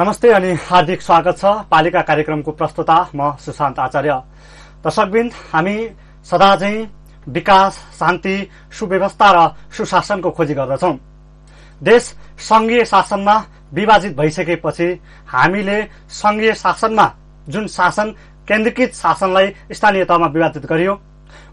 नमस्ते अनि हार्दिक स्वागत छ पालिका कार्यक्रमको प्रस्तुता म सुशान्त आचार्य दर्शकविन्द हामी सदा विकास शान्ति सुव्यवस्था र सुशासनको खोजी गर्दछौ देश संघीय शासनमा विभाजित भइसकेपछि हामीले संघीय शासनमा जुन शासन केन्द्रीकृत शासनलाई स्थानीय तहमा विभाजित गरियो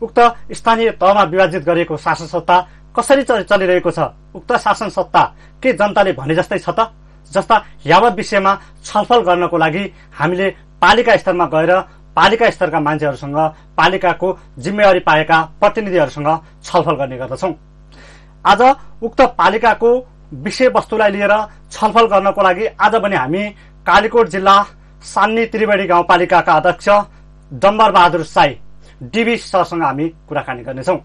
उक्त स्थानीय तहमा विभाजित गरिएको शासन सत्ता कसरी चलिरहेको छ उक्त शासन सत्ता के जनताले भने जस्तै छ त जस्ता यावत विषयमा छलफल गर्नको लागि हामीले पालिका स्तरमा गएर पालिका स्तरका मान्छेहरूसँग पालिकाको जिम्मेवारी पाएका प्रतिनिधिहरूसँग छलफल गर्ने गर्दछौँ आज उक्त पालिकाको विषयवस्तुलाई लिएर छलफल गर्नको लागि आज पनि हामी कालीकोट जिल्ला सान्नी त्रिवेणी गाउँपालिकाका अध्यक्ष डम्बर बहादुर साई डिबी सरसँग हामी कुराकानी गर्नेछौँ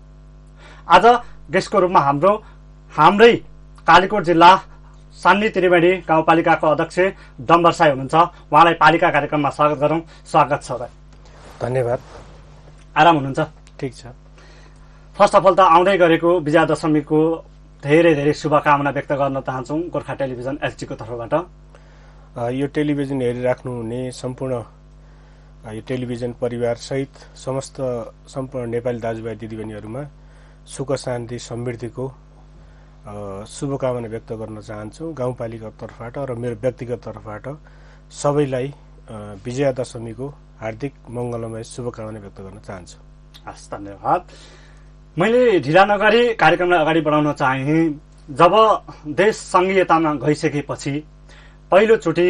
आज गेस्टको रूपमा हाम्रो हाम्रै कालीकोट जिल्ला सान्नी त्रिवेणी गाउँपालिकाको अध्यक्ष डम्बर साई हुनुहुन्छ उहाँलाई पालिका कार्यक्रममा स्वागत गरौँ स्वागत छ भाइ धन्यवाद आराम हुनुहुन्छ ठिक छ फर्स्ट अफ अल त आउँदै गरेको विजया धेरै धेरै शुभकामना व्यक्त गर्न चाहन्छौँ गोर्खा टेलिभिजन एलजीको तर्फबाट यो टेलिभिजन हेरिराख्नुहुने सम्पूर्ण यो टेलिभिजन परिवारसहित समस्त सम्पूर्ण नेपाली दाजुभाइ दिदीबहिनीहरूमा सुख शान्ति समृद्धिको शुभकामना व्यक्त गर्न चाहन्छु गाउँपालिका तर्फबाट र मेरो व्यक्तिगत तर्फबाट सबैलाई विजया दशमीको हार्दिक मङ्गलमय शुभकामना व्यक्त गर्न चाहन्छु हस् धन्यवाद मैले ढिला नगरी कार्यक्रमलाई अगाडि बढाउन चाहे जब देश सङ्घीयतामा गइसकेपछि पहिलोचोटि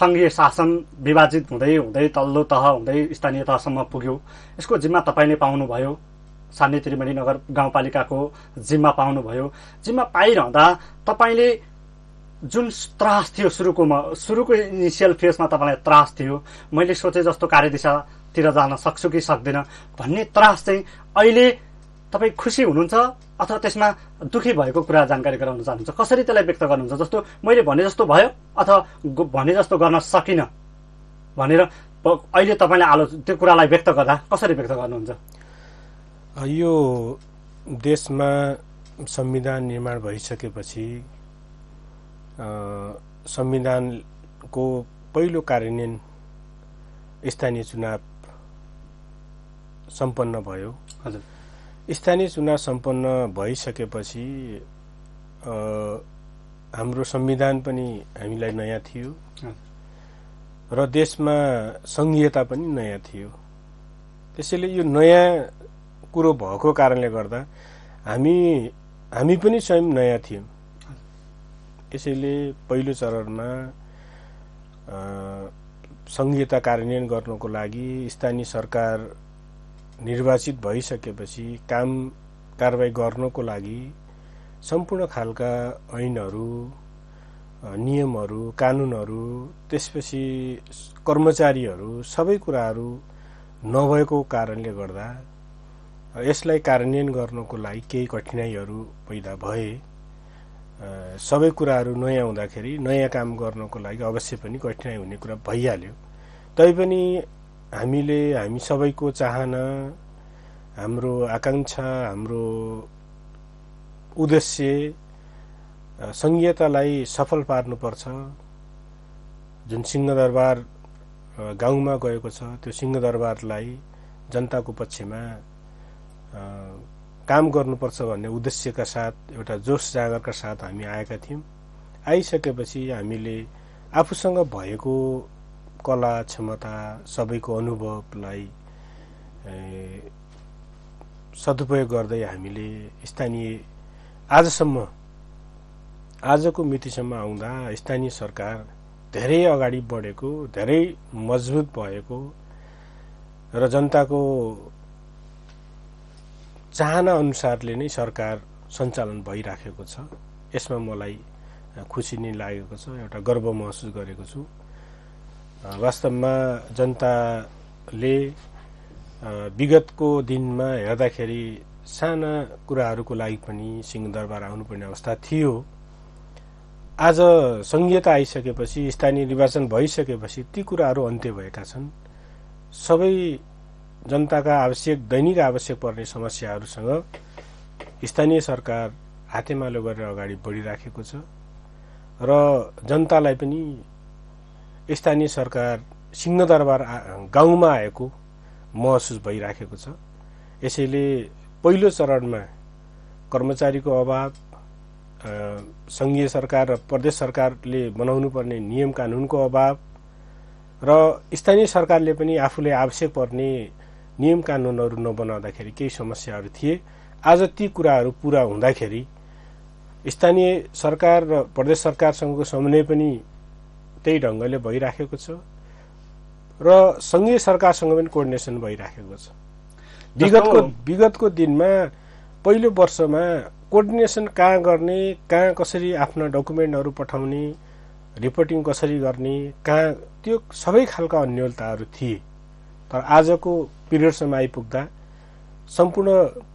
सङ्घीय शासन विभाजित हुँदै हुँदै तल्लो तह हुँदै स्थानीय तहसम्म पुग्यो यसको जिम्मा तपाईँले पाउनुभयो सान्ने त्रिवेणी नगर गाउँपालिकाको जिम्मा पाउनुभयो जिम्मा पाइरहँदा तपाईँले जुन त्रास थियो सुरुकोमा सुरुको इनिसियल फेजमा तपाईँलाई त्रास थियो मैले सोचे जस्तो कार्यदिशातिर जान सक्छु कि सक्दिनँ भन्ने त्रास चाहिँ अहिले तपाईँ खुसी हुनुहुन्छ अथवा त्यसमा दुःखी भएको कुरा जानकारी गराउन चाहनुहुन्छ कसरी त्यसलाई व्यक्त गर्नुहुन्छ जस्तो मैले भने जस्तो भयो अथवा भने जस्तो गर्न सकिनँ भनेर अहिले तपाईँले आलो त्यो कुरालाई व्यक्त गर्दा कसरी व्यक्त गर्नुहुन्छ यो देशमा संविधान निर्माण भइसकेपछि संविधानको पहिलो कार्यान्वयन स्थानीय चुनाव सम्पन्न भयो हजुर स्थानीय चुनाव सम्पन्न भइसकेपछि हाम्रो संविधान पनि हामीलाई नयाँ थियो र देशमा सङ्घीयता पनि नयाँ थियो त्यसैले यो नयाँ कुरो भएको कारणले गर्दा हामी हामी पनि स्वयं नयाँ थियौँ यसैले पहिलो चरणमा सङ्घीयता कार्यान्वयन गर्नको लागि स्थानीय सरकार निर्वाचित भइसकेपछि काम कारवाही गर्नको लागि सम्पूर्ण खालका ऐनहरू नियमहरू कानुनहरू त्यसपछि कर्मचारीहरू सबै कुराहरू नभएको कारणले गर्दा यसलाई कार्यान्वयन गर्नको लागि केही कठिनाइहरू पैदा भए सबै कुराहरू नयाँ हुँदाखेरि नयाँ काम गर्नको लागि अवश्य पनि कठिनाइ हुने कुरा भइहाल्यो तैपनि हामीले हामी सबैको चाहना हाम्रो आकाङ्क्षा हाम्रो उद्देश्य सङ्घीयतालाई सफल पार्नुपर्छ जुन सिंहदरबार गाउँमा गएको छ त्यो सिंहदरबारलाई जनताको पक्षमा काम गर्नुपर्छ भन्ने उद्देश्यका साथ एउटा जोस जागरका साथ हामी आएका थियौँ आइसकेपछि हामीले आफूसँग भएको कला क्षमता सबैको अनुभवलाई सदुपयोग गर्दै हामीले स्थानीय आजसम्म आजको मितिसम्म आउँदा स्थानीय सरकार धेरै अगाडि बढेको धेरै मजबुत भएको र जनताको चाहना अनुसारले नै सरकार सञ्चालन भइराखेको छ यसमा मलाई खुसी नै लागेको छ एउटा गर्व महसुस गरेको छु वास्तवमा जनताले विगतको दिनमा हेर्दाखेरि साना कुराहरूको लागि पनि सिंहदरबार आउनुपर्ने अवस्था थियो आज सङ्घीयता आइसकेपछि स्थानीय निर्वाचन भइसकेपछि ती कुराहरू अन्त्य भएका छन् सबै जनताका आवश्यक दैनिक आवश्यक पर्ने समस्याहरूसँग स्थानीय सरकार हातेमालो गरेर अगाडि बढिराखेको छ र जनतालाई पनि स्थानीय सरकार सिंहदरबार गाउँमा आएको महसुस भइराखेको छ यसैले पहिलो चरणमा कर्मचारीको अभाव सङ्घीय सरकार र प्रदेश सरकारले बनाउनु पर्ने नियम कानुनको अभाव र स्थानीय सरकारले पनि आफूले आवश्यक पर्ने नियम कानुनहरू नबनाउँदाखेरि केही समस्याहरू थिए आज ती कुराहरू पुरा हुँदाखेरि स्थानीय सरकार र प्रदेश सरकारसँगको समन्वय पनि त्यही ढङ्गले भइराखेको छ र सङ्घीय सरकारसँग पनि कोर्डिनेसन भइराखेको छ विगतको विगतको दिनमा पहिलो वर्षमा कोअर्डिनेसन कहाँ गर्ने कहाँ कसरी आफ्ना डकुमेन्टहरू पठाउने रिपोर्टिङ कसरी गर्ने कहाँ त्यो सबै खालका अन्यलताहरू थिए तर आजको पिरियडसम्म आइपुग्दा सम्पूर्ण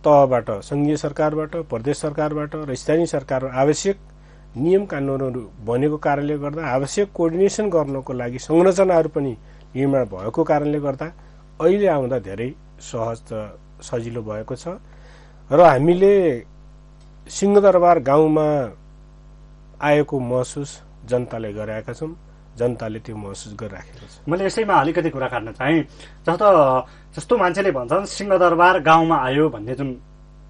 तहबाट सङ्घीय सरकारबाट प्रदेश सरकारबाट र स्थानीय सरकार आवश्यक नियम कानुनहरू बनेको कारणले गर्दा आवश्यक कोअर्डिनेसन गर्नको लागि संरचनाहरू पनि निर्माण भएको कारणले गर्दा अहिले आउँदा धेरै सहज र सजिलो भएको छ र हामीले सिंहदरबार गाउँमा आएको महसुस जनताले गराएका छौँ जनताले त्यो महसुस गरिराखेको छ मैले यसैमा अलिकति कुरा काट्न चाहेँ जस्तो जस्तो मान्छेले भन्छन् सिंहदरबार गाउँमा आयो भन्ने जुन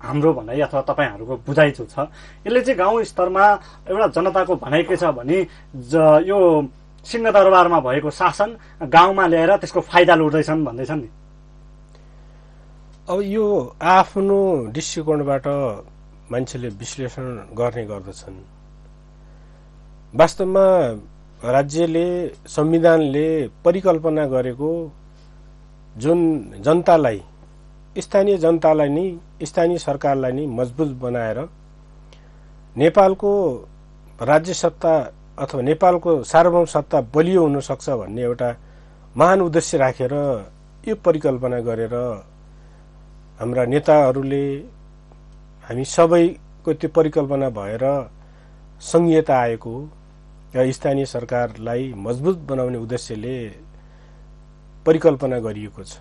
हाम्रो भनाइ अथवा तपाईँहरूको बुझाइ जो छ यसले चाहिँ गाउँ स्तरमा एउटा जनताको भनाइ के छ भने ज यो सिंहदरबारमा भएको शासन गाउँमा ल्याएर त्यसको फाइदा लुट्दैछन् भन्दैछन् नि अब यो आफ्नो दृष्टिकोणबाट मान्छेले विश्लेषण गर्ने गर्दछन् वास्तवमा राज्यले संविधानले परिकल्पना गरेको जुन जनतालाई स्थानीय जनतालाई नै स्थानीय सरकारलाई नै मजबुत बनाएर नेपालको राज्य सत्ता अथवा नेपालको सार्वभौम सत्ता बलियो हुनसक्छ भन्ने एउटा महान उद्देश्य राखेर यो परिकल्पना गरेर हाम्रा नेताहरूले हामी सबैको त्यो परिकल्पना भएर सङ्घीयता आएको र स्थानीय सरकारलाई मजबुत बनाउने उद्देश्यले परिकल्पना गरिएको छ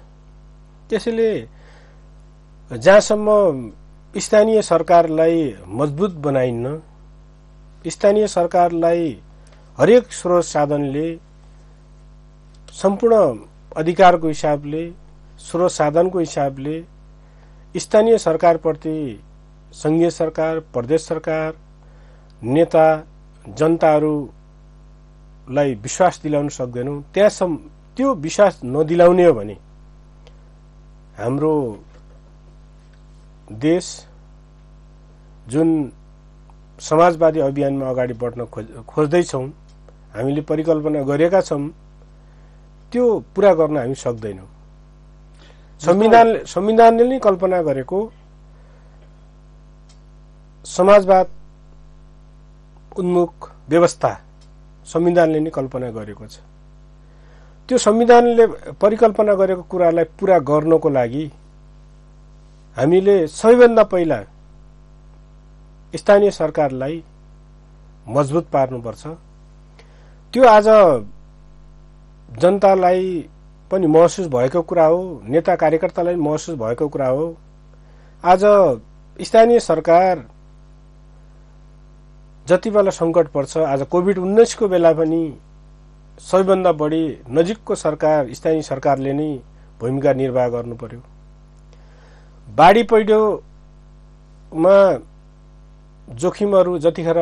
त्यसैले जहाँसम्म स्थानीय सरकारलाई मजबुत बनाइन्न स्थानीय सरकारलाई हरेक स्रोत साधनले सम्पूर्ण अधिकारको हिसाबले स्रोत साधनको हिसाबले स्थानीय सरकारप्रति सङ्घीय सरकार प्रदेश सरकार नेता जनताहरू लाई विश्वास दिलाउन सक्दैनौँ त्यहाँसम्म त्यो विश्वास नदिलाउने हो भने हाम्रो देश जुन समाजवादी अभियानमा अगाडि बढ्न खोज खोज्दैछौँ हामीले परिकल्पना गरेका छौँ त्यो पुरा गर्न हामी सक्दैनौँ संविधान संविधानले नै कल्पना गरेको समाजवाद उन्मुख व्यवस्था संविधानले नै कल्पना गरेको छ त्यो संविधानले परिकल्पना गरेको कुरालाई पुरा गर्नको लागि हामीले सबैभन्दा पहिला स्थानीय सरकारलाई मजबुत पार्नुपर्छ त्यो आज जनतालाई पनि महसुस भएको कुरा हो नेता कार्यकर्तालाई महसुस भएको कुरा हो आज स्थानीय सरकार जति बेला सङ्कट पर्छ आज कोभिड उन्नाइसको बेला पनि सबैभन्दा बढी नजिकको सरकार स्थानीय सरकारले नै भूमिका निर्वाह गर्नु पर्यो बाढी पहिरोमा जोखिमहरू जतिखेर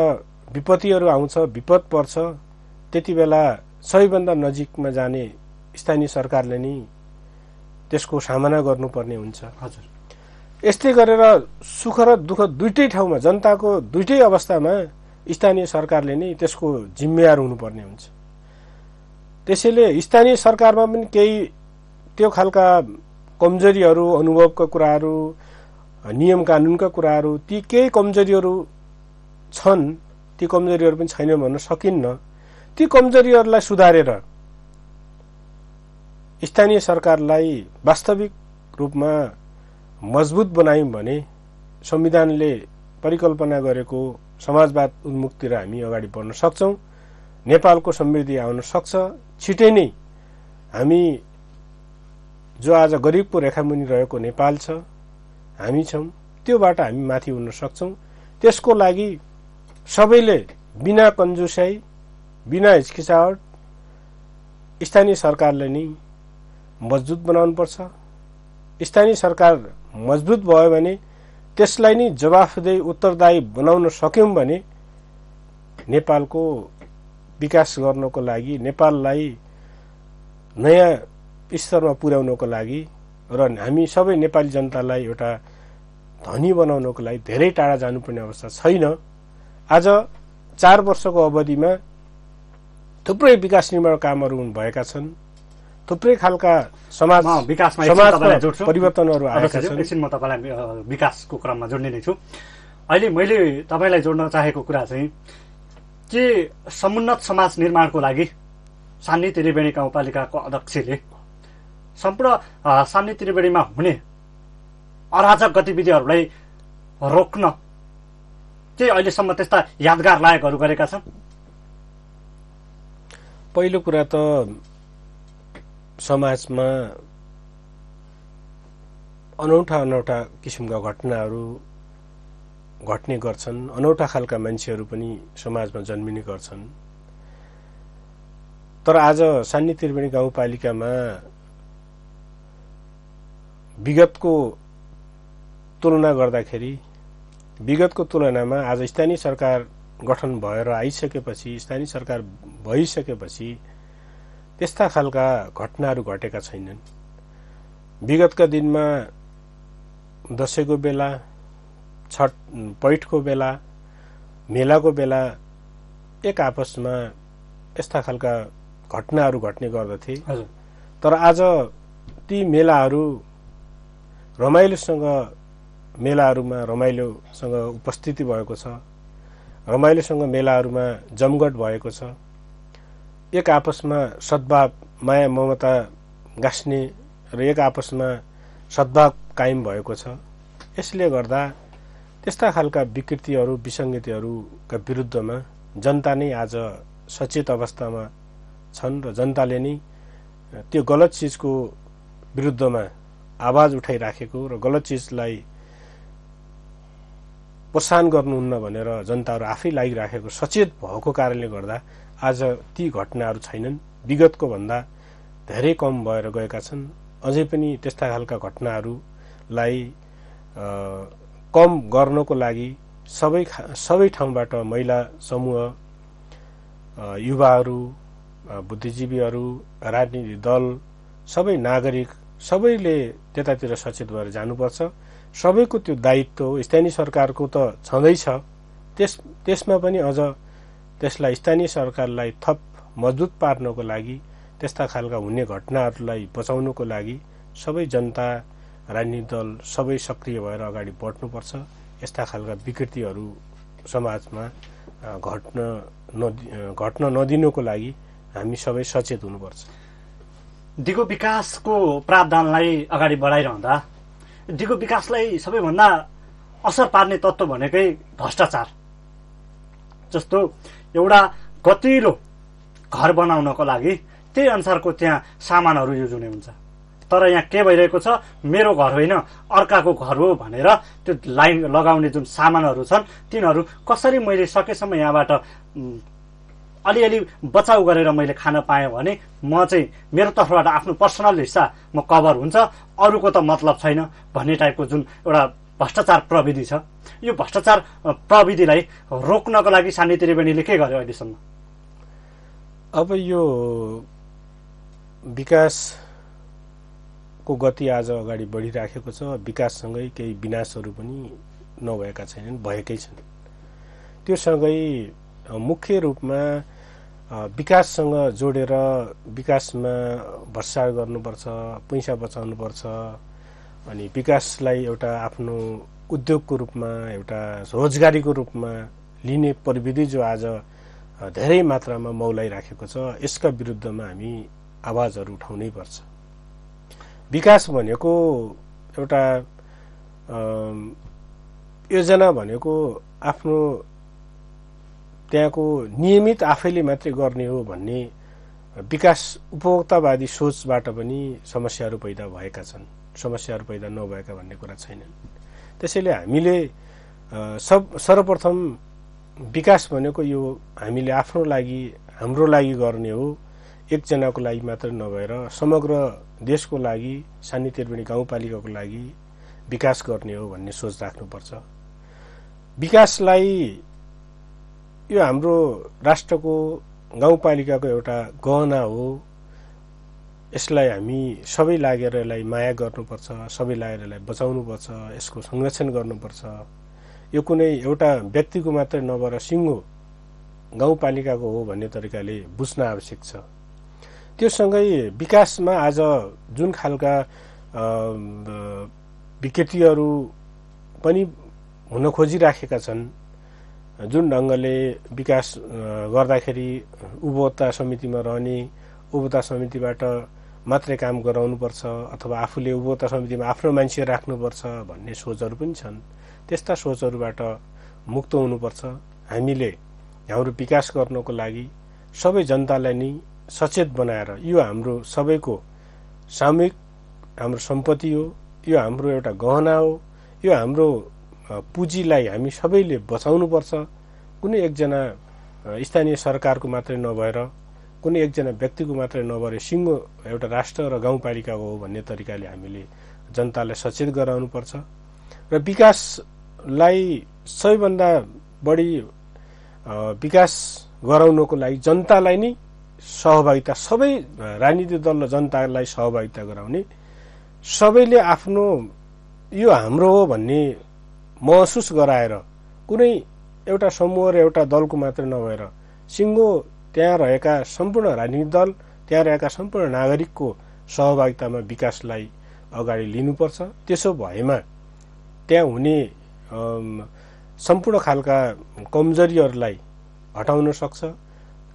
विपत्तिहरू आउँछ विपद पर्छ त्यति बेला सबैभन्दा नजिकमा जाने स्थानीय सरकारले नै त्यसको सामना गर्नुपर्ने हुन्छ हजुर यस्तै गरेर सुख र दुःख दुइटै ठाउँमा जनताको दुइटै अवस्थामा स्थानीय सरकारले नै त्यसको जिम्मेवार हुनुपर्ने हुन्छ त्यसैले स्थानीय सरकारमा पनि केही त्यो खालका कमजोरीहरू अनुभवका कुराहरू नियम कानुनका कुराहरू ती केही कमजोरीहरू छन् ती कमजोरीहरू पनि छैन भन्न सकिन्न ती कमजोरीहरूलाई सुधारेर स्थानीय सरकारलाई वास्तविक रूपमा मजबुत बनायौँ भने संविधानले परिकल्पना गरेको समाजवाद उन्मुखतिर हामी अगाडि बढ्न सक्छौँ नेपालको समृद्धि आउन सक्छ छिटै नै हामी जो आज गरिबको रेखामुनि रहेको नेपाल छ हामी छौँ त्योबाट हामी माथि हुन सक्छौँ त्यसको लागि सबैले बिना कन्जुसाई बिना हिचकिचावट स्थानीय सरकारले नै मजबुत बनाउनुपर्छ स्थानीय सरकार मजबुत भयो भने त्यसलाई नै जवाफदेही उत्तरदायी बनाउन सक्यौँ भने नेपालको विकास गर्नको लागि नेपाललाई नयाँ स्तरमा पुर्याउनको लागि र हामी सबै नेपाली जनतालाई एउटा धनी बनाउनको लागि धेरै टाढा जानुपर्ने अवस्था छैन आज चार वर्षको अवधिमा थुप्रै विकास निर्माण कामहरू भएका छन् थुप्रै खालका समाज विकासमा परिवर्तनहरू आएका छन् एकछिन म तपाईँलाई विकासको क्रममा जोड्ने नै छु अहिले मैले तपाईँलाई जोड्न चाहेको कुरा चाहिँ के समुन्नत समाज निर्माणको लागि सान्ने त्रिवेणी गाउँपालिकाको अध्यक्षले सम्पूर्ण सान्ने त्रिवेणीमा हुने अराजक गतिविधिहरूलाई रोक्न के अहिलेसम्म त्यस्ता यादगार लायकहरू गरेका छन् पहिलो कुरा त समाजमा अनौठा अनौठा किसिमका घटनाहरू घट्ने गर्छन् अनौठा खालका मान्छेहरू पनि समाजमा जन्मिने गर्छन् तर आज सान्ने त्रिवेणी गाउँपालिकामा विगतको तुलना गर्दाखेरि विगतको तुलनामा आज स्थानीय सरकार गठन भएर आइसकेपछि स्थानीय सरकार भइसकेपछि त्यस्ता खालका घटनाहरू घटेका छैनन् विगतका दिनमा दसैँको बेला छठ पैठको बेला मेलाको बेला एक आपसमा यस्ता खालका घटनाहरू घट्ने गर्दथे तर आज ती मेलाहरू रमाइलोसँग मेलाहरूमा रमाइलोसँग उपस्थिति भएको छ रमाइलोसँग मेलाहरूमा जमघट भएको छ एक आपसमा सद्भाव माया ममता गाँस्ने र एक आपसमा सद्भाव कायम भएको छ यसले गर्दा त्यस्ता खालका विकृतिहरू विसङ्गतिहरूका विरुद्धमा जनता नै आज सचेत अवस्थामा छन् र जनताले नै त्यो गलत चिजको विरुद्धमा आवाज उठाइराखेको र गलत चिजलाई प्रोत्साहन गर्नुहुन्न भनेर जनताहरू आफै लागिराखेको सचेत भएको कारणले गर्दा आज ती घटनाहरू छैनन् विगतको भन्दा धेरै कम भएर गएका छन् अझै पनि त्यस्ता खालका घटनाहरूलाई कम गर्नको लागि सबै सबै ठाउँबाट महिला समूह युवाहरू बुद्धिजीवीहरू राजनीति दल सबै नागरिक सबैले त्यतातिर सचेत भएर जानुपर्छ सबैको त्यो दायित्व स्थानीय सरकारको त छँदैछ त्यस त्यसमा पनि अझ त्यसलाई स्थानीय सरकारलाई थप मजबुत पार्नको लागि त्यस्ता खालका हुने घटनाहरूलाई बचाउनको लागि सबै जनता राजनीतिक दल सबै सक्रिय भएर अगाडि बढ्नुपर्छ यस्ता खालका विकृतिहरू समाजमा घट्न नदि घट्न नदिनुको लागि हामी सबै सचेत हुनुपर्छ दिगो विकासको प्रावधानलाई अगाडि बढाइरहँदा दिगो विकासलाई सबैभन्दा असर पार्ने तत्त्व भनेकै भ्रष्टाचार जस्तो एउटा गतिलो घर बनाउनको लागि त्यही अनुसारको त्यहाँ सामानहरू युज हुने हुन्छ तर यहाँ के भइरहेको छ मेरो घर होइन अर्काको घर हो भनेर त्यो लाइन लगाउने जुन सामानहरू छन् तिनीहरू कसरी मैले सकेसम्म यहाँबाट अलिअलि बचाउ गरेर मैले खान पाएँ भने म चाहिँ मेरो तर्फबाट आफ्नो पर्सनल हिस्सा म कभर हुन्छ अरूको त मतलब छैन भन्ने टाइपको जुन एउटा भ्रष्टाचार प्रविधि छ यो भ्रष्टाचार प्रविधिलाई रोक्नको लागि सानी त्रिवेणीले के गर्यो अहिलेसम्म अब यो विकासको गति आज अगाडि बढिराखेको छ विकाससँगै केही विनाशहरू पनि नभएका छैनन् भएकै छन् त्योसँगै मुख्य रूपमा विकाससँग जोडेर विकासमा भ्रष्टाचार गर्नुपर्छ पैसा बचाउनुपर्छ अनि विकासलाई एउटा आफ्नो उद्योगको रूपमा एउटा रोजगारीको रूपमा लिने प्रविधि जो आज धेरै मात्रामा मौलाइराखेको छ यसका विरुद्धमा हामी आवाजहरू उठाउनै पर्छ विकास भनेको एउटा योजना भनेको आफ्नो त्यहाँको नियमित आफैले मात्रै गर्ने हो भन्ने विकास उपभोक्तावादी सोचबाट पनि समस्याहरू पैदा भएका छन् समस्याहरू पैदा नभएका भन्ने कुरा छैनन् त्यसैले हामीले सब सर्वप्रथम विकास भनेको यो हामीले आफ्नो लागि हाम्रो लागि गर्ने हो एकजनाको लागि मात्र नभएर समग्र देशको लागि सानी त्रिवेणी गाउँपालिकाको लागि विकास गर्ने हो भन्ने सोच राख्नुपर्छ विकासलाई यो हाम्रो राष्ट्रको गाउँपालिकाको एउटा गहना हो यसलाई हामी सबै लागेर यसलाई माया गर्नुपर्छ सबै लागेर यसलाई बचाउनुपर्छ यसको संरक्षण गर्नुपर्छ यो कुनै एउटा व्यक्तिको मात्रै नभएर सिङ्गो गाउँपालिकाको हो भन्ने तरिकाले बुझ्न आवश्यक छ त्योसँगै विकासमा आज जुन खालका विकृतिहरू पनि हुन खोजिराखेका छन् जुन ढङ्गले विकास गर्दाखेरि उपभोक्ता समितिमा रहने उपभोक्ता समितिबाट मात्रै काम गराउनुपर्छ अथवा आफूले उपभोक्ता समितिमा आफ्नो मान्छे राख्नुपर्छ भन्ने सोचहरू पनि छन् त्यस्ता सोचहरूबाट मुक्त हुनुपर्छ हामीले हाम्रो विकास गर्नको लागि सबै जनतालाई नै सचेत बनाएर यो हाम्रो सबैको सामूहिक हाम्रो सम्पत्ति हो यो हाम्रो एउटा गहना हो यो हाम्रो पुँजीलाई हामी सबैले बचाउनुपर्छ कुनै एकजना स्थानीय सरकारको मात्रै नभएर कुनै एकजना व्यक्तिको मात्रै नभएर सिङ्गो एउटा राष्ट्र र गाउँपालिकाको हो भन्ने तरिकाले हामीले जनतालाई सचेत गराउनुपर्छ र विकासलाई सबैभन्दा बढी विकास गराउनको लागि जनतालाई नै सहभागिता सबै राजनीतिक दल र जनतालाई सहभागिता गराउने सबैले आफ्नो यो हाम्रो हो भन्ने महसुस गराएर कुनै एउटा समूह र एउटा दलको मात्र नभएर सिङ्गो त्यहाँ रहेका सम्पूर्ण राजनीतिक दल त्यहाँ रहेका सम्पूर्ण नागरिकको सहभागितामा विकासलाई अगाडि लिनुपर्छ त्यसो भएमा त्यहाँ हुने सम्पूर्ण खालका कमजोरीहरूलाई हटाउन सक्छ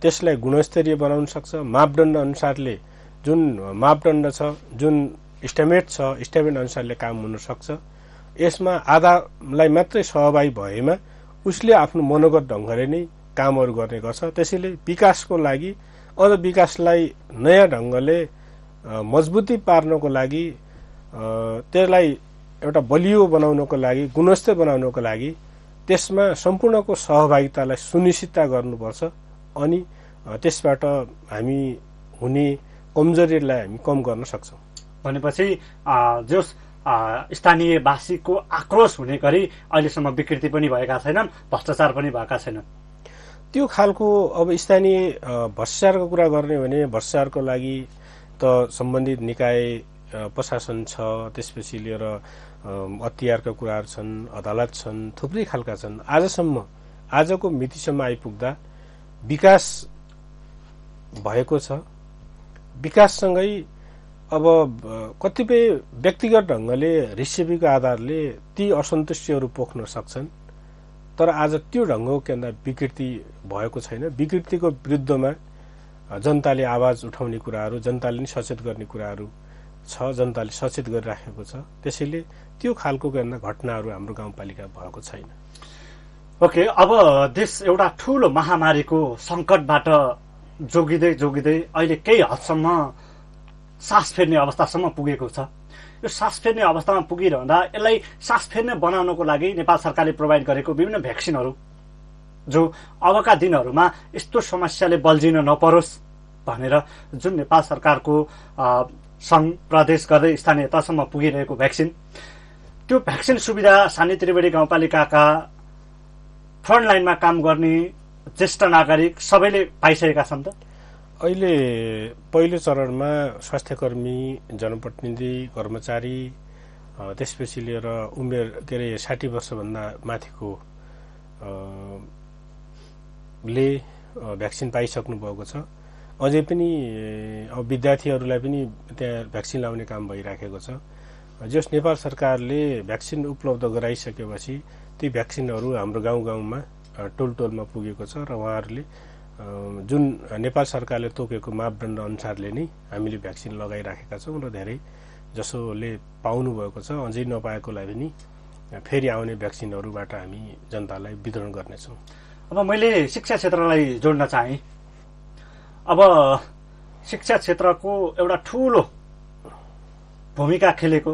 त्यसलाई गुणस्तरीय बनाउन सक्छ मापदण्ड अनुसारले जुन मापदण्ड छ जुन इस्टिमेट छ इस्टिमेट अनुसारले काम हुनसक्छ यसमा आधालाई मात्रै सहभागी भएमा उसले आफ्नो मनोगत ढङ्गले नै कामहरू गर्ने गर्छ त्यसैले विकासको लागि अझ विकासलाई नयाँ ढङ्गले मजबुती पार्नको लागि त्यसलाई एउटा बलियो बनाउनको लागि गुणस्तर बनाउनको लागि त्यसमा सम्पूर्णको सहभागितालाई सुनिश्चितता गर्नुपर्छ अनि त्यसबाट हामी हुने कमजोरीलाई हामी कम गर्न सक्छौँ भनेपछि जस स्थानीयवासीको आक्रोश हुने गरी अहिलेसम्म विकृति पनि भएका छैनन् भ्रष्टाचार पनि भएका छैनन् त्यो खालको अब स्थानीय भ्रष्टाचारको कुरा गर्ने भने भ्रष्टाचारको लागि त सम्बन्धित निकाय प्रशासन छ त्यसपछि लिएर अतियारका कुराहरू छन् अदालत छन् थुप्रै खालका छन् आजसम्म आजको मितिसम्म आइपुग्दा विकास भएको छ विकाससँगै अब कतिपय व्यक्तिगत ढङ्गले रेसिपीको आधारले ती असन्तुष्टिहरू पोख्न सक्छन् तर आज त्यो ढङ्गको के भन्दा विकृति भएको छैन विकृतिको विरुद्धमा जनताले आवाज उठाउने कुराहरू जनताले नै सचेत गर्ने कुराहरू छ जनताले सचेत गरिराखेको छ त्यसैले त्यो खालको के भन्दा घटनाहरू हाम्रो गाउँपालिका भएको छैन ओके okay, अब देश एउटा ठुलो महामारीको सङ्कटबाट जोगिँदै जोगिँदै अहिले केही हदसम्म सास फेर्ने अवस्थासम्म पुगेको छ यो सास फेर्ने अवस्थामा पुगिरहँदा यसलाई सास फेर्ने बनाउनको लागि नेपाल सरकारले प्रोभाइड गरेको विभिन्न भ्याक्सिनहरू जो अबका दिनहरूमा यस्तो समस्याले बल्झिन नपरोस् भनेर जुन नेपाल सरकारको सङ्घ प्रदेश गर्दै स्थानीय तहसम्म पुगिरहेको भ्याक्सिन त्यो भ्याक्सिन सुविधा सानी त्रिवेणी गाउँपालिकाका फ्रन्टलाइनमा काम गर्ने ज्येष्ठ नागरिक सबैले पाइसकेका छन् त अहिले पहिलो चरणमा स्वास्थ्यकर्मी जनप्रतिनिधि कर्मचारी त्यसपछि लिएर उमेर के अरे साठी वर्षभन्दा माथिको ले भ्याक्सिन पाइसक्नु भएको छ अझै पनि अब विद्यार्थीहरूलाई पनि त्यहाँ भ्याक्सिन लाउने काम भइराखेको छ जस नेपाल सरकारले भ्याक्सिन उपलब्ध गराइसकेपछि ती भ्याक्सिनहरू हाम्रो गाउँ गाउँमा टोल टोलमा पुगेको छ र उहाँहरूले जुन नेपाल सरकारले तोकेको मापदण्ड अनुसारले नै हामीले भ्याक्सिन लगाइराखेका छौँ र धेरै जसोले पाउनुभएको छ अझै नपाएकोलाई पनि फेरि आउने भ्याक्सिनहरूबाट हामी जनतालाई वितरण गर्नेछौँ अब मैले शिक्षा क्षेत्रलाई जोड्न चाहेँ अब शिक्षा क्षेत्रको एउटा ठुलो भूमिका खेलेको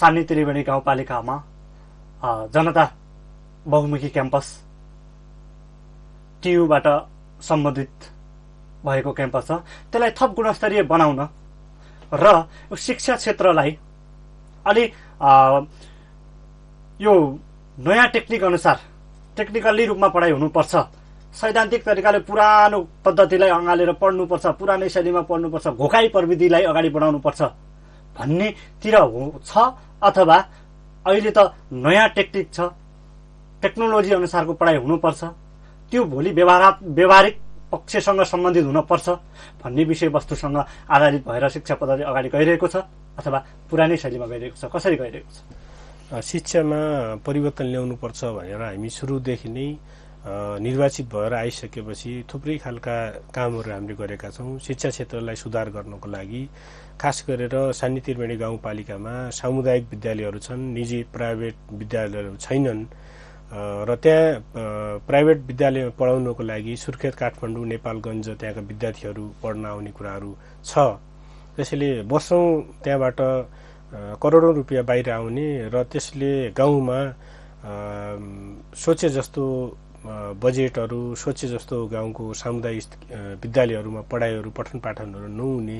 सानी त्रिवेणी गाउँपालिकामा जनता बहुमुखी क्याम्पस टियुबाट सम्बन्धित भएको क्याम्पस छ त्यसलाई थप गुणस्तरीय बनाउन र शिक्षा क्षेत्रलाई अलि यो नयाँ टेक्निक अनुसार टेक्निकल्ली रूपमा पढाइ हुनुपर्छ सैद्धान्तिक तरिकाले पुरानो पद्धतिलाई अँगालेर पढ्नुपर्छ पुरानै शैलीमा पढ्नुपर्छ घोकाई प्रविधिलाई अगाडि बढाउनुपर्छ भन्नेतिर हो छ अथवा अहिले त नयाँ टेक्निक छ टेक्नोलोजी अनुसारको पढाइ हुनुपर्छ त्यो भोलि व्यवहार व्यवहारिक पक्षसँग सम्बन्धित हुनपर्छ भन्ने विषयवस्तुसँग आधारित भएर शिक्षा पद्धति अगाडि गइरहेको छ अथवा पुरानै शैलीमा गइरहेको छ कसरी गइरहेको छ शिक्षामा परिवर्तन ल्याउनुपर्छ भनेर हामी सुरुदेखि नै निर्वाचित भएर आइसकेपछि थुप्रै खालका कामहरू हामीले गरेका छौँ शिक्षा क्षेत्रलाई सुधार गर्नको लागि खास गरेर सानी त्रिवेणी गाउँपालिकामा सामुदायिक विद्यालयहरू छन् निजी प्राइभेट विद्यालयहरू छैनन् र त्यहाँ प्राइभेट विद्यालयमा पढाउनको लागि सुर्खेत काठमाडौँ नेपालगञ्ज त्यहाँका विद्यार्थीहरू पढ्न आउने कुराहरू छ त्यसैले वर्षौँ त्यहाँबाट करोडौँ रुपियाँ बाहिर आउने र त्यसले गाउँमा सोचे जस्तो बजेटहरू सोचे जस्तो गाउँको सामुदायिक विद्यालयहरूमा पढाइहरू पठन पाठनहरू नहुने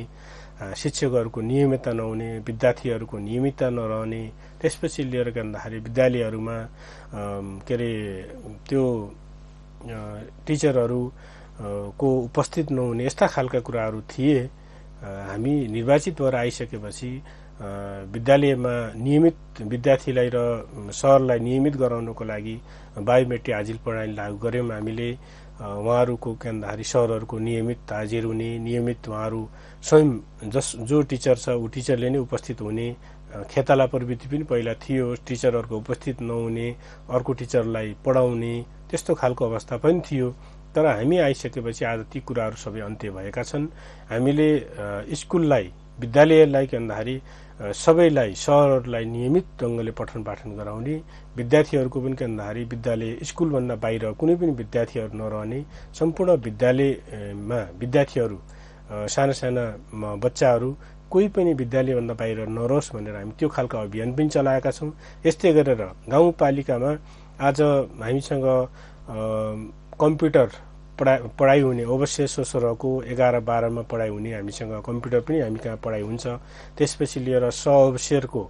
शिक्षकहरूको नियमितता नहुने विद्यार्थीहरूको नियमितता नरहने त्यसपछि लिएर गर्दाखेरि विद्यालयहरूमा के अरे त्यो टिचरहरू को उपस्थित नहुने यस्ता खालका कुराहरू थिए हामी निर्वाचित भएर आइसकेपछि विद्यालयमा नियमित विद्यार्थीलाई र सहरलाई नियमित गराउनको लागि बायोमेट्रिक हाजिर प्रणाली लागू गऱ्यौँ हामीले उहाँहरूको भन्दाखेरि सहरहरूको नियमित हाजिर हुने नियमित उहाँहरू स्वयं जस जो टिचर छ ऊ टिचरले नै उपस्थित हुने खेताला प्रवृत्ति पनि पहिला थियो टिचरहरूको उपस्थित नहुने अर्को टिचरलाई पढाउने त्यस्तो खालको अवस्था पनि थियो तर हामी आइसकेपछि आज ती कुराहरू सबै अन्त्य भएका छन् हामीले स्कुललाई विद्यालयलाई के भन्दाखेरि सबैलाई सरहरूलाई नियमित ढङ्गले पठन पाठन गराउने विद्यार्थीहरूको पनि भन्दाखेरि विद्यालय स्कुलभन्दा बाहिर कुनै पनि विद्यार्थीहरू नरहने सम्पूर्ण विद्यालयमा विद्यार्थीहरू साना साना बच्चाहरू कोही पनि विद्यालयभन्दा बाहिर नरहोस् भनेर हामी त्यो खालको अभियान पनि चलाएका छौँ यस्तै गरेर गाउँपालिकामा आज हामीसँग कम्प्युटर पढाइ पढाइ हुने अवश्य सोसरको एघार बाह्रमा पढाइ हुने हामीसँग कम्प्युटर पनि हामी कहाँ पढाइ हुन्छ त्यसपछि लिएर स अवसरको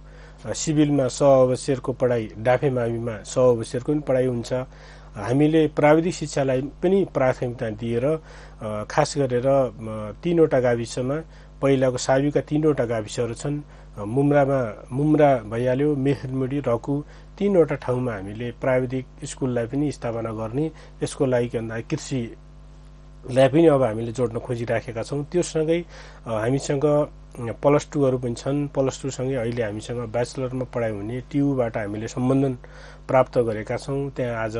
सिभिलमा स अवसरको पढाइ डाफेमामीमा स अवसरको पनि पढाइ हुन्छ हामीले प्राविधिक शिक्षालाई पनि प्राथमिकता दिएर खास गरेर तिनवटा गाविसमा पहिलाको साविका तिनवटा गाविसहरू छन् मुम्रामा मुम्रा भइहाल्यो मेहरमुडी रकु तिनवटा ठाउँमा हामीले प्राविधिक स्कुललाई पनि स्थापना गर्ने यसको लागि के भन्दा कृषिलाई पनि अब हामीले जोड्न खोजिराखेका छौँ त्योसँगै हामीसँग प्लस टूहरू पनि छन् प्लस टूसँगै अहिले हामीसँग ब्याचलरमा पढाइ हुने टियुबाट हामीले सम्बन्धन प्राप्त गरेका छौँ त्यहाँ आज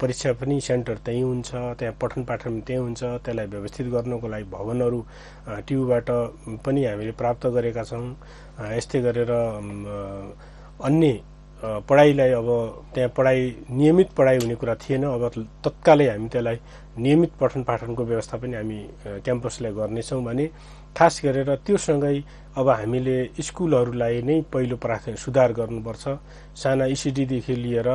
परीक्षा पनि सेन्टर त्यहीँ हुन्छ त्यहाँ पठन पाठन त्यहीँ हुन्छ त्यसलाई व्यवस्थित गर्नको लागि भवनहरू ट्युबाट पनि हामीले प्राप्त गरेका छौँ यस्तै गरेर अन्य पढाइलाई अब त्यहाँ पढाइ नियमित पढाइ हुने कुरा थिएन अब तत्कालै हामी त्यसलाई नियमित पठन पाठनको व्यवस्था पनि हामी क्याम्पसलाई गर्नेछौँ भने खास गरेर त्योसँगै अब हामीले स्कुलहरूलाई नै पहिलो प्राथमिक सुधार गर्नुपर्छ साना इसिडीदेखि e लिएर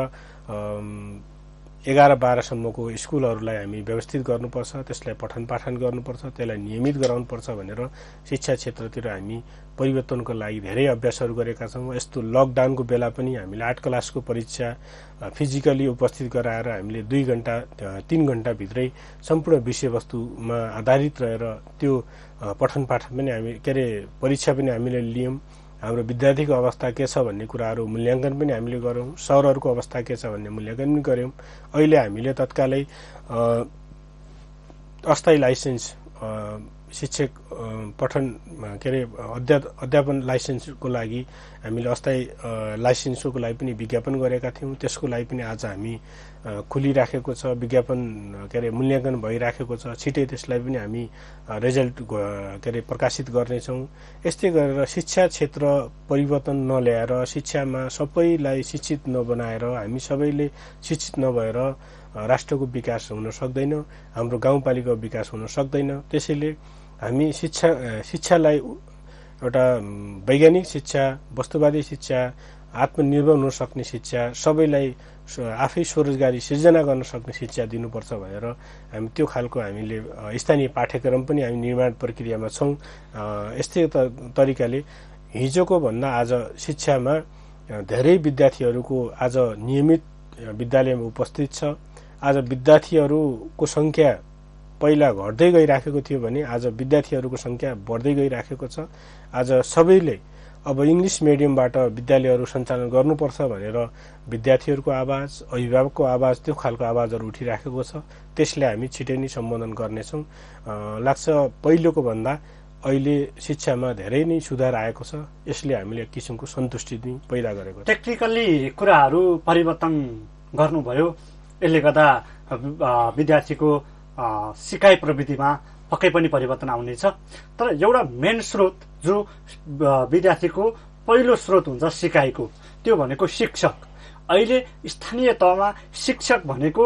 एघार बाह्रसम्मको स्कुलहरूलाई हामी व्यवस्थित गर्नुपर्छ त्यसलाई पठन पाठन गर्नुपर्छ त्यसलाई नियमित गराउनुपर्छ भनेर शिक्षा क्षेत्रतिर हामी परिवर्तनको लागि धेरै अभ्यासहरू गरेका छौँ यस्तो लकडाउनको बेला पनि हामीले आर्ट क्लासको परीक्षा फिजिकली उपस्थित गराएर हामीले दुई घन्टा तिन घन्टाभित्रै सम्पूर्ण विषयवस्तुमा आधारित रहेर त्यो पठन पाठन पनि हामी के अरे परीक्षा पनि हामीले लियौँ हाम्रो विद्यार्थीको अवस्था के छ भन्ने कुराहरू मूल्याङ्कन पनि हामीले गऱ्यौँ सरहरूको अवस्था के छ भन्ने मूल्याङ्कन पनि गऱ्यौँ अहिले हामीले तत्कालै अस्थायी लाइसेन्स शिक्षक पठन के अरे अध्या अध्यापन लाइसेन्सको लागि हामीले अस्थायी लाइसेन्सको लागि पनि विज्ञापन गरेका थियौँ त्यसको लागि पनि आज हामी खुलिराखेको छ विज्ञापन के अरे मूल्याङ्कन भइराखेको छ छिटै त्यसलाई पनि हामी रिजल्ट के अरे प्रकाशित गर्नेछौँ यस्तै गरेर शिक्षा क्षेत्र परिवर्तन नल्याएर शिक्षामा सबैलाई शिक्षित नबनाएर हामी सबैले शिक्षित नभएर राष्ट्रको विकास हुन सक्दैन हाम्रो गाउँपालिकाको विकास हुन सक्दैन त्यसैले हामी शिक्षा शिक्षालाई एउटा वैज्ञानिक शिक्षा वस्तुवादी शिक्षा आत्मनिर्भर हुन सक्ने शिक्षा सबैलाई आफै स्वरोजगारी सिर्जना गर्न सक्ने शिक्षा दिनुपर्छ भनेर हामी त्यो खालको हामीले स्थानीय पाठ्यक्रम पनि हामी निर्माण प्रक्रियामा छौँ यस्तै तरिकाले हिजोको भन्दा आज शिक्षामा धेरै विद्यार्थीहरूको आज नियमित विद्यालयमा उपस्थित छ आज विद्यार्थीहरूको सङ्ख्या पहिला घट्दै गइराखेको थियो भने आज विद्यार्थीहरूको सङ्ख्या बढ्दै गइराखेको छ आज सबैले अब इङ्ग्लिस मिडियमबाट विद्यालयहरू सञ्चालन गर्नुपर्छ भनेर विद्यार्थीहरूको आवाज अभिभावकको आवाज त्यो खालको आवाजहरू उठिराखेको छ त्यसले हामी छिटै नै सम्बोधन गर्नेछौँ लाग्छ पहिलोको भन्दा अहिले शिक्षामा धेरै नै सुधार आएको छ यसले हामीले एक किसिमको सन्तुष्टि पनि पैदा गरेको छ टेक्निकल्ली कुराहरू परिवर्तन गर्नुभयो यसले गर्दा विद्यार्थीको सिकाइ प्रविधिमा पक्कै पनि परिवर्तन आउनेछ तर एउटा मेन स्रोत जो विद्यार्थीको पहिलो स्रोत हुन्छ सिकाइको त्यो भनेको शिक्षक अहिले स्थानीय तहमा शिक्षक भनेको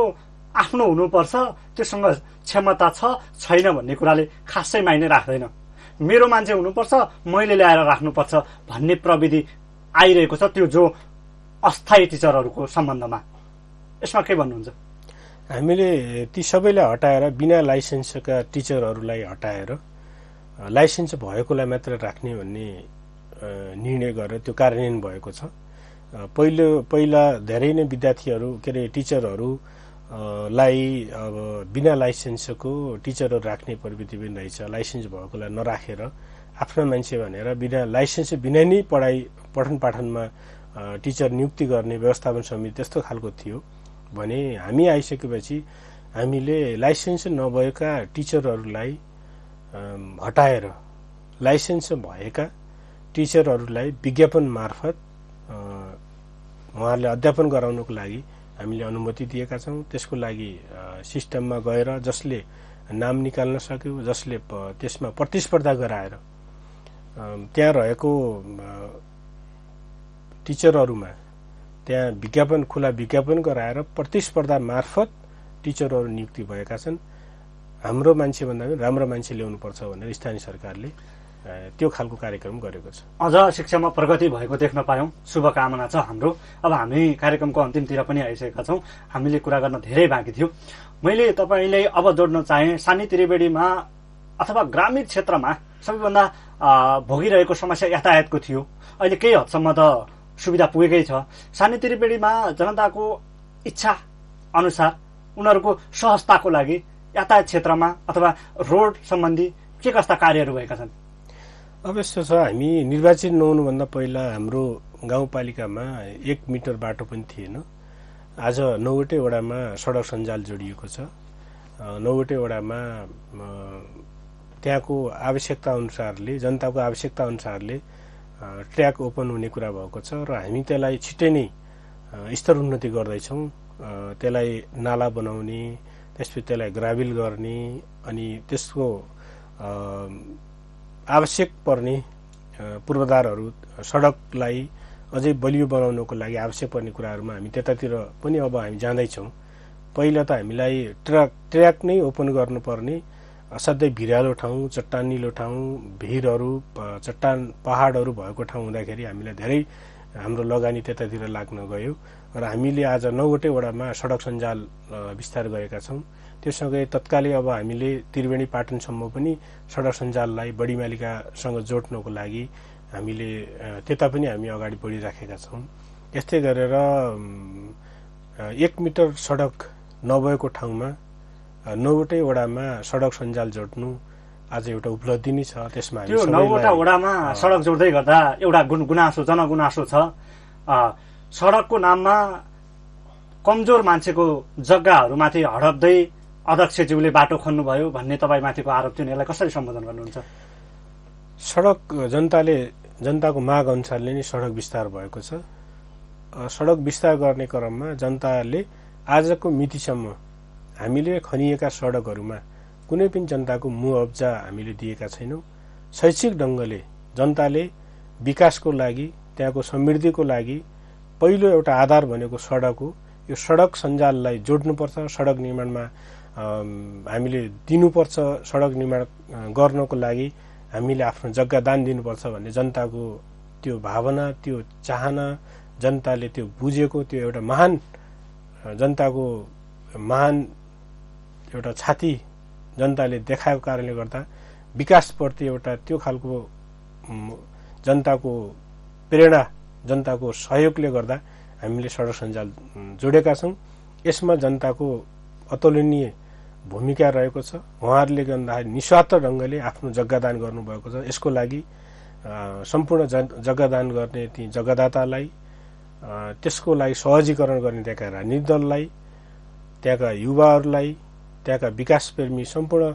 आफ्नो हुनुपर्छ त्योसँग क्षमता छ छैन भन्ने कुराले खासै माइने राख्दैन मेरो मान्छे हुनुपर्छ मैले ल्याएर राख्नुपर्छ भन्ने प्रविधि आइरहेको छ त्यो जो अस्थायी टिचरहरूको सम्बन्धमा यसमा के भन्नुहुन्छ हामीले ती सबैलाई हटाएर बिना लाइसेन्सका टिचरहरूलाई हटाएर लाइसेन्स भएकोलाई मात्र राख्ने भन्ने निर्णय गरेर त्यो कार्यान्वयन भएको छ पहिलो पहिला धेरै नै विद्यार्थीहरू के अरे टिचरहरूलाई अब बिना लाइसेन्सको टिचरहरू राख्ने प्रवृत्ति पनि रहेछ लाइसेन्स भएकोलाई नराखेर आफ्नो मान्छे भनेर बिना लाइसेन्स बिना नै पढाइ पठन पाठनमा टिचर नियुक्ति गर्ने व्यवस्थापन समिति त्यस्तो खालको थियो भने हामी आइसकेपछि हामीले लाइसेन्स नभएका टिचरहरूलाई हटाएर लाइसेन्स भएका टिचरहरूलाई विज्ञापन मार्फत उहाँहरूले अध्यापन गराउनको लागि हामीले अनुमति दिएका छौँ त्यसको लागि सिस्टममा गएर जसले नाम निकाल्न सक्यो जसले त्यसमा प्रतिस्पर्धा गराएर त्यहाँ रहेको टिचरहरूमा त्यहाँ विज्ञापन खुला विज्ञापन गराएर प्रतिस्पर्धा मार्फत टिचरहरू नियुक्ति भएका छन् हाम्रो मान्छेभन्दा पनि राम्रो मान्छे ल्याउनुपर्छ भनेर स्थानीय सरकारले त्यो खालको कार्यक्रम गरेको छ अझ शिक्षामा प्रगति भएको देख्न पायौँ शुभकामना छ हाम्रो अब हामी कार्यक्रमको अन्तिमतिर पनि आइसकेका छौँ हामीले कुरा गर्न धेरै बाँकी थियो मैले तपाईँलाई अब जोड्न चाहेँ सानी त्रिवेणीमा अथवा ग्रामीण क्षेत्रमा सबैभन्दा भोगिरहेको समस्या यातायातको थियो अहिले केही हदसम्म त सुविधा पुगेकै छ सानो त्रिवेणीमा जनताको इच्छा अनुसार उनीहरूको सहजताको लागि यातायात क्षेत्रमा अथवा रोड सम्बन्धी के कस्ता कार्यहरू भएका छन् अब यस्तो छ हामी निर्वाचित नहुनुभन्दा पहिला हाम्रो गाउँपालिकामा एक मिटर बाटो पनि थिएन आज नौवटै वडामा सडक सञ्जाल जोडिएको छ नौवटै वडामा त्यहाँको आवश्यकता अनुसारले जनताको आवश्यकता अनुसारले ट्र्याक ओपन हुने कुरा भएको छ र हामी त्यसलाई छिट्टै नै स्तर उन्नति गर्दैछौँ त्यसलाई नाला बनाउने त्यसपछि त्यसलाई ग्राभिल गर्ने अनि त्यसको आवश्यक पर्ने पूर्वाधारहरू सडकलाई अझै बलियो बनाउनको लागि आवश्यक पर्ने कुराहरूमा हामी त्यतातिर पनि अब हामी जाँदैछौँ पहिला त हामीलाई ट्र्याक ट्र्याक नै ओपन गर्नुपर्ने असाध्यै भिरालो ठाउँ चट्टानिलो ठाउँ भिरहरू चट्टान पहाडहरू भएको ठाउँ हुँदाखेरि हामीलाई धेरै हाम्रो लगानी त्यतातिर लाग्न गयो र हामीले आज नौवटै वडामा सडक सञ्जाल विस्तार गरेका छौँ सँगै तत्कालै अब हामीले त्रिवेणी पाटनसम्म पनि सडक सञ्जाललाई बढी मालिकासँग जोड्नको लागि हामीले त्यता पनि हामी अगाडि बढिराखेका छौँ यस्तै गरेर एक मिटर सडक नभएको ठाउँमा नौवटै वडामा सडक सञ्जाल जोड्नु आज एउटा उपलब्धि नै छ त्यसमा त्यो नौवटा वडामा सडक जोड्दै गर्दा एउटा गुनासो जनगुनासो छ सडकको नाममा कमजोर मान्छेको जग्गाहरूमाथि हडप्दै अध्यक्षज्यूले बाटो खन्नुभयो भन्ने तपाईँमाथिको आरोप थियो यसलाई कसरी सम्बोधन गर्नुहुन्छ सडक जनताले जनताको माग अनुसारले नै सडक विस्तार भएको छ सडक विस्तार गर्ने क्रममा जनताले आजको मितिसम्म हामीले खनिएका सडकहरूमा कुनै पनि जनताको मुह हामीले दिएका छैनौँ शैक्षिक ढङ्गले जनताले विकासको लागि त्यहाँको समृद्धिको लागि पहिलो एउटा आधार भनेको सडक हो यो सडक सञ्जाललाई जोड्नुपर्छ सडक निर्माणमा हामीले दिनुपर्छ सडक निर्माण गर्नको लागि हामीले आफ्नो जग्गा दान दिनुपर्छ भन्ने जनताको त्यो भावना त्यो चाहना जनताले त्यो बुझेको त्यो एउटा महान जनताको महान एउटा छाती जनताले देखाएको कारणले गर्दा विकासप्रति एउटा त्यो खालको जनताको प्रेरणा जनताको सहयोगले गर्दा हामीले सडक सञ्जाल जोडेका छौँ यसमा जनताको अतुलनीय भूमिका रहेको छ उहाँहरूले गर्दाखेरि निस्वार्थ ढङ्गले आफ्नो जग्गादान गर्नुभएको छ यसको लागि सम्पूर्ण जन जग्गादान गर्ने ती जग्गादातालाई त्यसको लागि सहजीकरण गर्ने त्यहाँका राजनीति दललाई त्यहाँका युवाहरूलाई त्यहाँका विकास प्रेमी सम्पूर्ण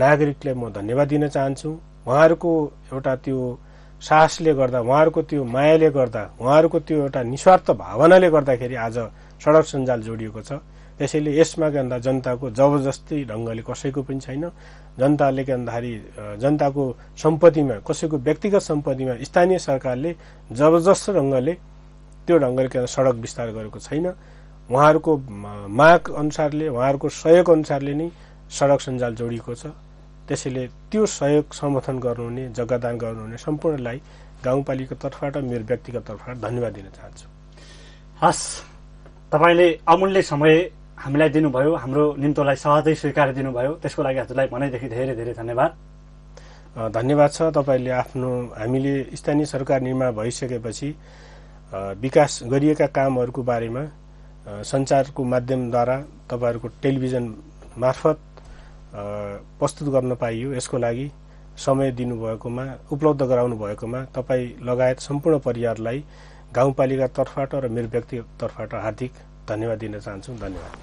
नागरिकलाई म धन्यवाद दिन चाहन्छु उहाँहरूको एउटा त्यो साहसले गर्दा उहाँहरूको त्यो मायाले गर्दा उहाँहरूको त्यो एउटा निस्वार्थ भावनाले गर्दाखेरि आज सडक सञ्जाल जोडिएको छ त्यसैले यसमा के भन्दा जनताको जबरजस्ती ढङ्गले कसैको पनि छैन जनताले के भन्दाखेरि जनताको सम्पत्तिमा कसैको व्यक्तिगत सम्पत्तिमा स्थानीय सरकारले जबरजस्त ढङ्गले त्यो ढङ्गले के सडक विस्तार गरेको छैन उहाँहरूको माग अनुसारले उहाँहरूको सहयोग अनुसारले नै सडक सञ्जाल जोडिएको छ त्यसैले त्यो सहयोग समर्थन गर्नुहुने जग्गादान गर्नुहुने सम्पूर्णलाई गाउँपालिका तर्फबाट मेरो व्यक्तिगत तर्फबाट धन्यवाद दिन चाहन्छु हस् तपाईँले अमूल्य समय हामीलाई दिनुभयो हाम्रो निम्तोलाई सहजै स्वीकार दिनुभयो त्यसको लागि हजुरलाई भनाइदेखि धेरै धेरै धन्यवाद धन्यवाद छ तपाईँले आफ्नो हामीले स्थानीय सरकार निर्माण भइसकेपछि विकास गरिएका कामहरूको बारेमा सञ्चारको माध्यमद्वारा तपाईँहरूको टेलिभिजन मार्फत प्रस्तुत गर्न पाइयो यसको लागि समय दिनुभएकोमा उपलब्ध गराउनु भएकोमा तपाईँ लगायत सम्पूर्ण परिवारलाई गाउँपालिका तर्फबाट र मेरो व्यक्तिगत तर्फबाट हार्दिक धन्यवाद दिन चाहन्छु धन्यवाद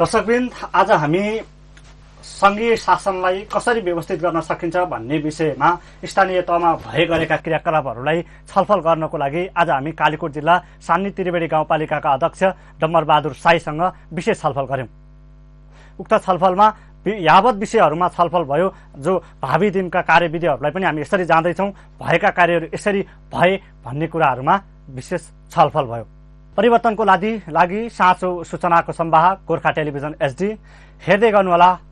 दर्शकवृन्द आज हामी सङ्घीय शासनलाई कसरी व्यवस्थित गर्न सकिन्छ भन्ने विषयमा स्थानीय तहमा भए गरेका क्रियाकलापहरूलाई छलफल गर्नको लागि आज हामी कालीकोट जिल्ला सान्नी त्रिवेणी गाउँपालिकाका अध्यक्ष डम्बरबहादुर साईसँग विशेष छलफल गऱ्यौँ उक्त छलफलमा यावत विषयहरूमा छलफल भयो जो भावी दिनका कार्यविधिहरूलाई पनि हामी यसरी जाँदैछौँ भएका कार्यहरू यसरी भए भन्ने कुराहरूमा विशेष छलफल भयो परिवर्तनको लागि लागि साँचो सूचनाको सम्वाह गोर्खा टेलिभिजन एसडी हेर्दै गर्नुहोला